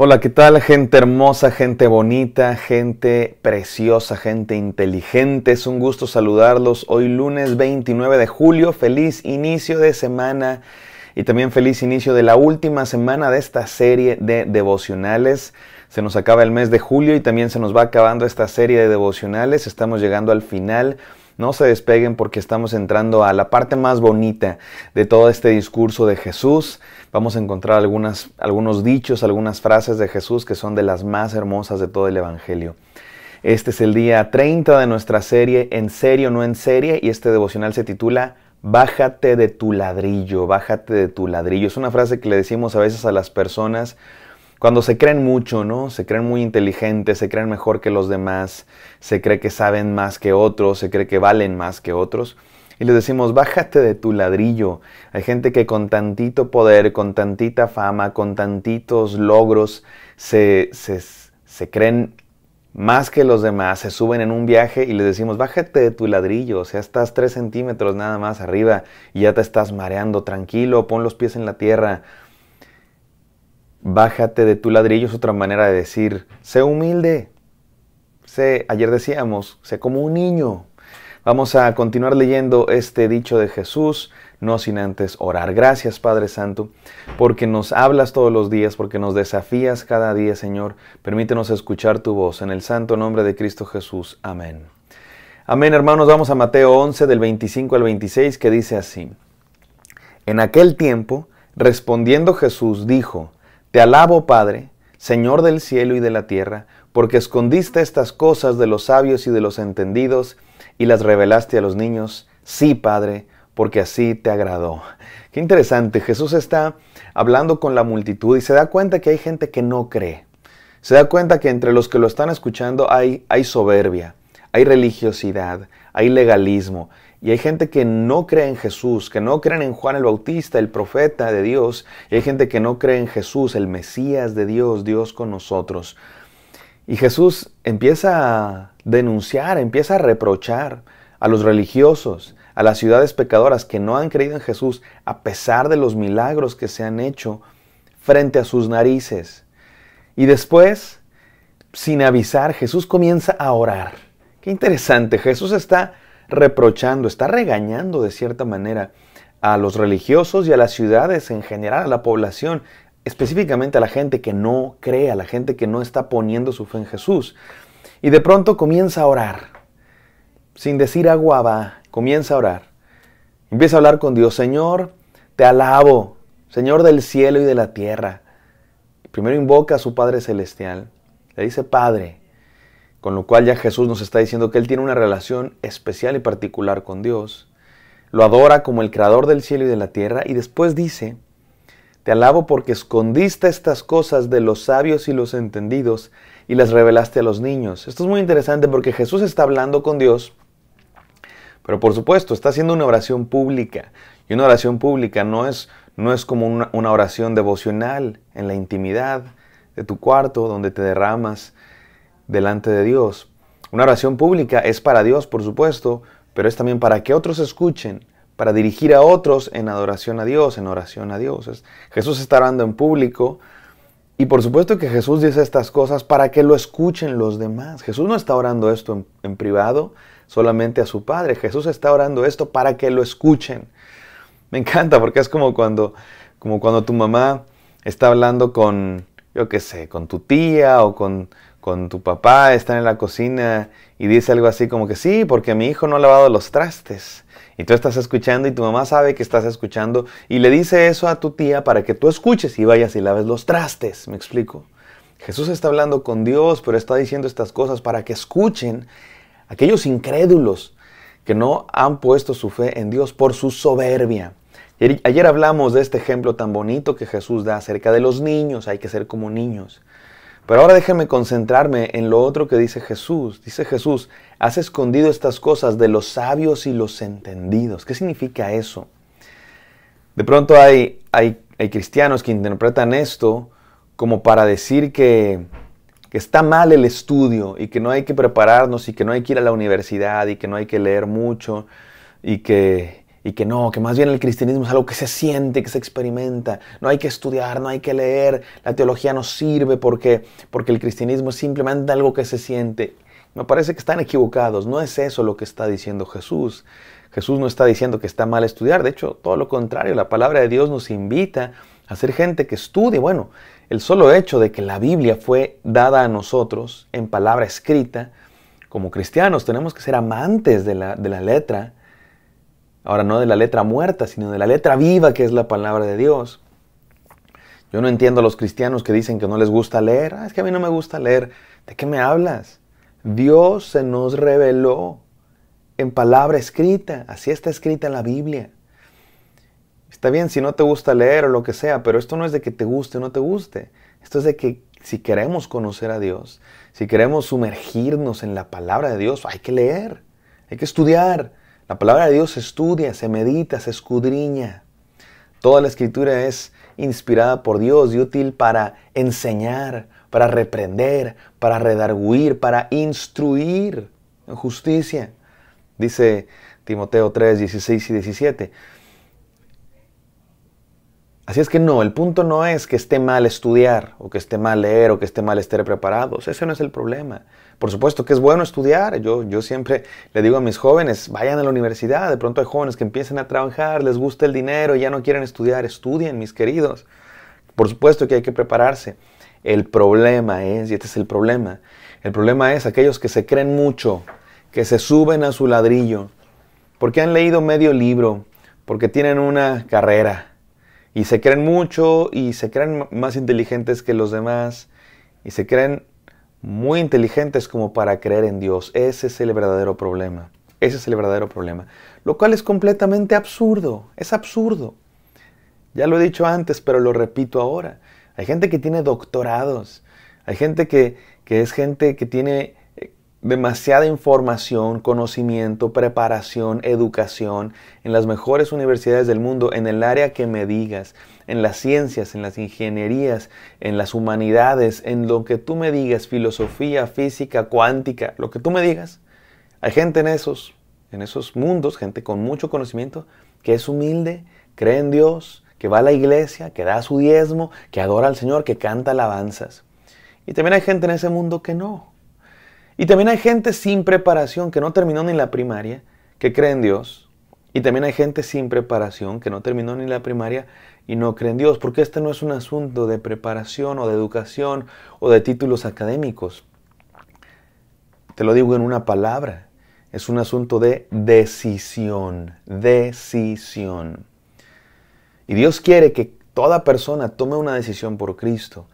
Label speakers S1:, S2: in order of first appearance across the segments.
S1: Hola, ¿qué tal? Gente hermosa, gente bonita, gente preciosa, gente inteligente. Es un gusto saludarlos hoy lunes 29 de julio. Feliz inicio de semana y también feliz inicio de la última semana de esta serie de devocionales. Se nos acaba el mes de julio y también se nos va acabando esta serie de devocionales. Estamos llegando al final. No se despeguen porque estamos entrando a la parte más bonita de todo este discurso de Jesús vamos a encontrar algunos dichos, algunas frases de Jesús que son de las más hermosas de todo el Evangelio. Este es el día 30 de nuestra serie En serio, no en serie, y este devocional se titula Bájate de tu ladrillo, bájate de tu ladrillo. Es una frase que le decimos a veces a las personas cuando se creen mucho, ¿no? Se creen muy inteligentes, se creen mejor que los demás, se cree que saben más que otros, se cree que valen más que otros y les decimos, bájate de tu ladrillo. Hay gente que con tantito poder, con tantita fama, con tantitos logros, se, se, creen más que los demás, se suben en un viaje y les decimos, bájate de tu ladrillo, o sea, estás tres centímetros nada más arriba y ya te estás mareando, tranquilo, pon los pies en la tierra. Bájate de tu ladrillo es otra manera de decir, sé humilde. Sé, ayer decíamos, sé como un niño, Vamos a continuar leyendo este dicho de Jesús, no sin antes orar. Gracias Padre Santo, porque nos hablas todos los días, porque nos desafías cada día, Señor. Permítenos escuchar tu voz. En el santo nombre de Cristo Jesús. Amén. Amén, hermanos. Vamos a Mateo 11, del 25 al 26, que dice así. En aquel tiempo, respondiendo Jesús, dijo, Te alabo, Padre, Señor del cielo y de la tierra, porque escondiste estas cosas de los sabios y de los entendidos, y las revelaste a los niños. Sí, Padre, porque así te agradó. Qué interesante, Jesús está hablando con la multitud y se da cuenta que hay gente que no cree. Se da cuenta que entre los que lo están escuchando hay, soberbia, hay religiosidad, hay legalismo. Y hay gente que no cree en Jesús, que no creen en Juan el Bautista, el profeta de Dios. Y hay gente que no cree en Jesús, el Mesías de Dios, Dios con nosotros. Y Jesús empieza a denunciar, empieza a reprochar a los religiosos, a las ciudades pecadoras que no han creído en Jesús a pesar de los milagros que se han hecho frente a sus narices. Y después, sin avisar, Jesús comienza a orar. Qué interesante, Jesús está reprochando, está regañando de cierta manera a los religiosos y a las ciudades en general, a la población, específicamente a la gente que no cree, a la gente que no está poniendo su fe en Jesús. Y de pronto comienza a orar, sin decir aguaba, comienza a orar. Empieza a hablar con Dios, Señor, te alabo, Señor del cielo y de la tierra. Primero invoca a su Padre Celestial, le dice Padre, con lo cual ya Jesús nos está diciendo que Él tiene una relación especial y particular con Dios. Lo adora como el Creador del cielo y de la tierra y después dice, te alabo porque escondiste estas cosas de los sabios y los entendidos y las revelaste a los niños. Esto es muy interesante porque Jesús está hablando con Dios, pero por supuesto está haciendo una oración pública. Y una oración pública no es, no es como una, una oración devocional en la intimidad de tu cuarto donde te derramas delante de Dios. Una oración pública es para Dios, por supuesto, pero es también para que otros escuchen para dirigir a otros en adoración a Dios, en oración a Dios. Jesús está orando en público y por supuesto que Jesús dice estas cosas para que lo escuchen los demás. Jesús no está orando esto en, privado solamente a su Padre, Jesús está orando esto para que lo escuchen. Me encanta porque es como cuando, como cuando tu mamá está hablando con, yo qué sé, con tu tía o con con tu papá, está en la cocina y dice algo así como que sí, porque mi hijo no ha lavado los trastes. Y tú estás escuchando y tu mamá sabe que estás escuchando y le dice eso a tu tía para que tú escuches y vayas y laves los trastes. ¿Me explico? Jesús está hablando con Dios, pero está diciendo estas cosas para que escuchen aquellos incrédulos que no han puesto su fe en Dios por su soberbia. Ayer hablamos de este ejemplo tan bonito que Jesús da acerca de los niños, hay que ser como niños. Pero ahora déjenme concentrarme en lo otro que dice Jesús. Dice Jesús, has escondido estas cosas de los sabios y los entendidos. ¿Qué significa eso? De pronto hay, hay, cristianos que interpretan esto como para decir que, que está mal el estudio y que no hay que prepararnos y que no hay que ir a la universidad y que no hay que leer mucho y que, y que no, que más bien el cristianismo es algo que se siente, que se experimenta, no hay que estudiar, no hay que leer, la teología no sirve porque, porque el cristianismo es simplemente algo que se siente. Me parece que están equivocados, no es eso lo que está diciendo Jesús. Jesús no está diciendo que está mal estudiar, de hecho, todo lo contrario, la palabra de Dios nos invita a ser gente que estudie. Bueno, el solo hecho de que la Biblia fue dada a nosotros en palabra escrita, como cristianos tenemos que ser amantes de la, de la letra, Ahora, no de la letra muerta, sino de la letra viva que es la palabra de Dios. Yo no entiendo a los cristianos que dicen que no les gusta leer. Ah, es que a mí no me gusta leer. ¿De qué me hablas? Dios se nos reveló en palabra escrita. Así está escrita la Biblia. Está bien si no te gusta leer o lo que sea, pero esto no es de que te guste o no te guste. Esto es de que si queremos conocer a Dios, si queremos sumergirnos en la palabra de Dios, hay que leer, hay que estudiar, la palabra de Dios se estudia, se medita, se escudriña. Toda la escritura es inspirada por Dios y útil para enseñar, para reprender, para redarguir, para instruir en justicia. Dice Timoteo 3, 16 y 17. Así es que no, el punto no es que esté mal estudiar, o que esté mal leer, o que esté mal estar preparados. Ese no es el problema. Por supuesto que es bueno estudiar, yo, yo siempre le digo a mis jóvenes, vayan a la universidad, de pronto hay jóvenes que empiezan a trabajar, les gusta el dinero, y ya no quieren estudiar, estudien, mis queridos. Por supuesto que hay que prepararse. El problema es, y este es el problema, el problema es aquellos que se creen mucho, que se suben a su ladrillo, porque han leído medio libro, porque tienen una carrera, y se creen mucho y se creen más inteligentes que los demás, y se creen muy inteligentes como para creer en Dios. Ese es el verdadero problema. Ese es el verdadero problema. Lo cual es completamente absurdo. Es absurdo. Ya lo he dicho antes, pero lo repito ahora. Hay gente que tiene doctorados. Hay gente que, que es gente que tiene demasiada información, conocimiento, preparación, educación en las mejores universidades del mundo, en el área que me digas, en las ciencias, en las ingenierías, en las humanidades, en lo que tú me digas, filosofía, física, cuántica, lo que tú me digas. Hay gente en esos, en esos mundos, gente con mucho conocimiento, que es humilde, cree en Dios, que va a la iglesia, que da su diezmo, que adora al Señor, que canta alabanzas. Y también hay gente en ese mundo que no, y también hay gente sin preparación que no terminó ni la primaria, que cree en Dios. Y también hay gente sin preparación que no terminó ni la primaria y no cree en Dios, porque este no es un asunto de preparación o de educación o de títulos académicos. Te lo digo en una palabra, es un asunto de decisión, decisión. Y Dios quiere que toda persona tome una decisión por Cristo,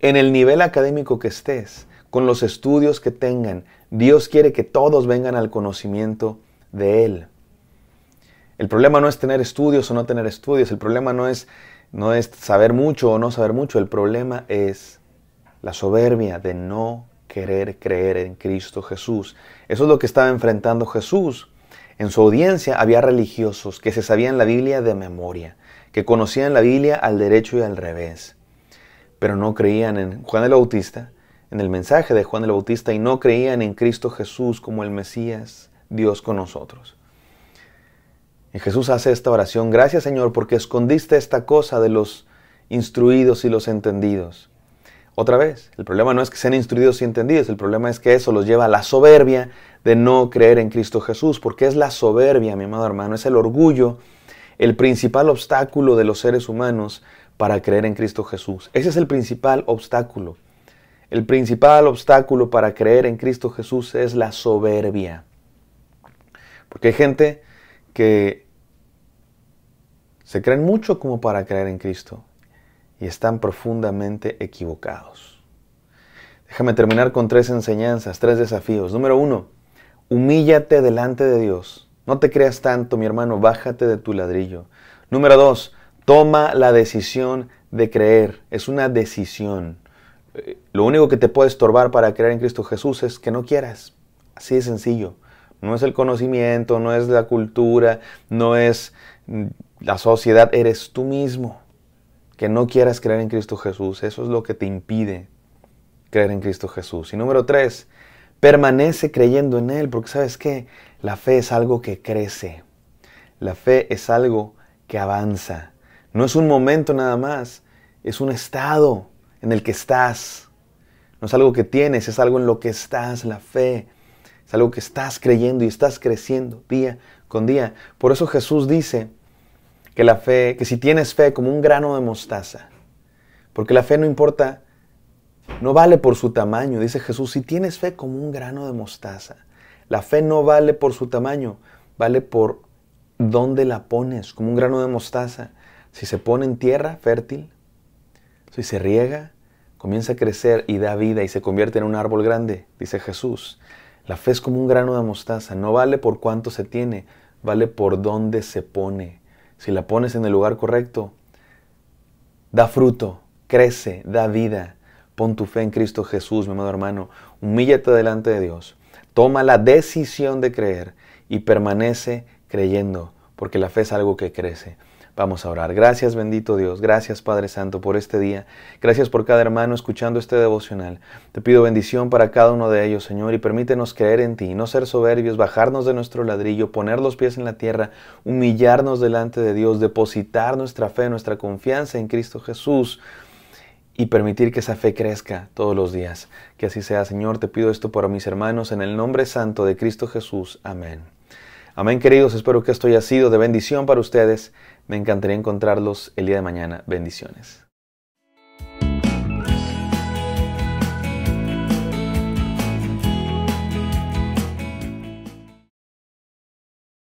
S1: en el nivel académico que estés, con los estudios que tengan. Dios quiere que todos vengan al conocimiento de Él. El problema no es tener estudios o no tener estudios, el problema no es, no es saber mucho o no saber mucho, el problema es la soberbia de no querer creer en Cristo Jesús. Eso es lo que estaba enfrentando Jesús. En su audiencia había religiosos que se sabían la Biblia de memoria, que conocían la Biblia al derecho y al revés, pero no creían en Juan el Bautista, en el mensaje de Juan el Bautista y no creían en Cristo Jesús como el Mesías, Dios con nosotros. Y Jesús hace esta oración, gracias Señor porque escondiste esta cosa de los instruidos y los entendidos. Otra vez, el problema no es que sean instruidos y entendidos, el problema es que eso los lleva a la soberbia de no creer en Cristo Jesús, porque es la soberbia, mi amado hermano, es el orgullo, el principal obstáculo de los seres humanos para creer en Cristo Jesús. Ese es el principal obstáculo. El principal obstáculo para creer en Cristo Jesús es la soberbia. Porque hay gente que se creen mucho como para creer en Cristo y están profundamente equivocados. Déjame terminar con tres enseñanzas, tres desafíos. Número uno, humíllate delante de Dios. No te creas tanto, mi hermano, bájate de tu ladrillo. Número dos, toma la decisión de creer. Es una decisión. Lo único que te puede estorbar para creer en Cristo Jesús es que no quieras. Así de sencillo. No es el conocimiento, no es la cultura, no es mm, la sociedad, eres tú mismo. Que no quieras creer en Cristo Jesús, eso es lo que te impide creer en Cristo Jesús. Y número tres, permanece creyendo en Él, porque sabes qué, la fe es algo que crece, la fe es algo que avanza. No es un momento nada más, es un estado en el que estás. No es algo que tienes, es algo en lo que estás, la fe. Es algo que estás creyendo y estás creciendo día con día. Por eso Jesús dice que la fe, que si tienes fe como un grano de mostaza, porque la fe no importa, no vale por su tamaño, dice Jesús, si tienes fe como un grano de mostaza, la fe no vale por su tamaño, vale por dónde la pones, como un grano de mostaza. Si se pone en tierra fértil, si se riega, comienza a crecer y da vida y se convierte en un árbol grande, dice Jesús. La fe es como un grano de mostaza, no vale por cuánto se tiene, vale por dónde se pone. Si la pones en el lugar correcto, da fruto, crece, da vida. Pon tu fe en Cristo Jesús, mi amado hermano. Humíllate delante de Dios. Toma la decisión de creer y permanece creyendo, porque la fe es algo que crece. Vamos a orar. Gracias bendito Dios, gracias Padre Santo por este día. Gracias por cada hermano escuchando este devocional. Te pido bendición para cada uno de ellos, Señor, y permítenos creer en ti, no ser soberbios, bajarnos de nuestro ladrillo, poner los pies en la tierra, humillarnos delante de Dios, depositar nuestra fe, nuestra confianza en Cristo Jesús y permitir que esa fe crezca todos los días. Que así sea, Señor, te pido esto para mis hermanos, en el nombre santo de Cristo Jesús. Amén. Amén, queridos, espero que esto haya sido de bendición para ustedes. Me encantaría encontrarlos el día de mañana. Bendiciones.